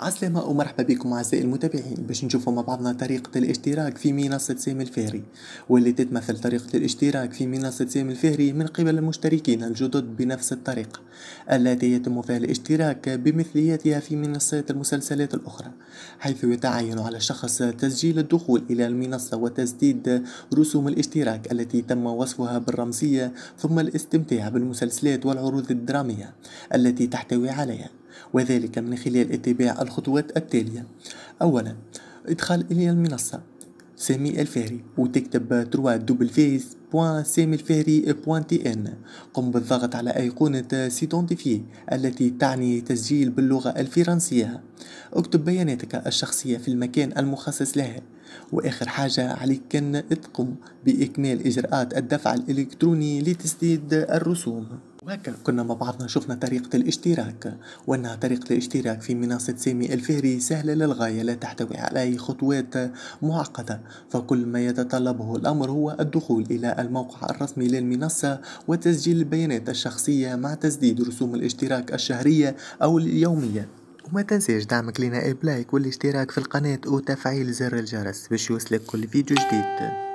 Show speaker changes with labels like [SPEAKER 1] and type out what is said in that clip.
[SPEAKER 1] عسلامة ومرحبا بكم أعزائي المتابعين باش نشوفوا مع بعضنا طريقة الاشتراك في منصة سامي الفهري واللي تتمثل طريقة الاشتراك في منصة سامي الفهري من قبل المشتركين الجدد بنفس الطريقة التي يتم فيها الاشتراك بمثلياتها في منصات المسلسلات الأخرى حيث يتعين على الشخص تسجيل الدخول إلى المنصة وتسديد رسوم الاشتراك التي تم وصفها بالرمزية ثم الاستمتاع بالمسلسلات والعروض الدرامية التي تحتوي عليها وذلك من خلال اتباع الخطوات التالية أولا ادخل إلى المنصة سامي الفهري وتكتب www.samilfahri.tn قم بالضغط على أيقونة سيدونتيفي التي تعني تسجيل باللغة الفرنسية اكتب بياناتك الشخصية في المكان المخصص لها وآخر حاجة عليك أن تقوم بإكمال إجراءات الدفع الإلكتروني لتسديد الرسوم لكن كنا مع بعضنا شفنا طريقة الاشتراك وأن طريقة الاشتراك في منصة سامي الفهري سهلة للغاية لا تحتوي على أي خطوات معقدة فكل ما يتطلبه الأمر هو الدخول إلى الموقع الرسمي للمنصة وتسجيل البيانات الشخصية مع تسديد رسوم الاشتراك الشهرية أو اليومية وما تنساش دعمك لنا إبلايك والاشتراك في القناة وتفعيل زر الجرس باش يوصلك كل فيديو جديد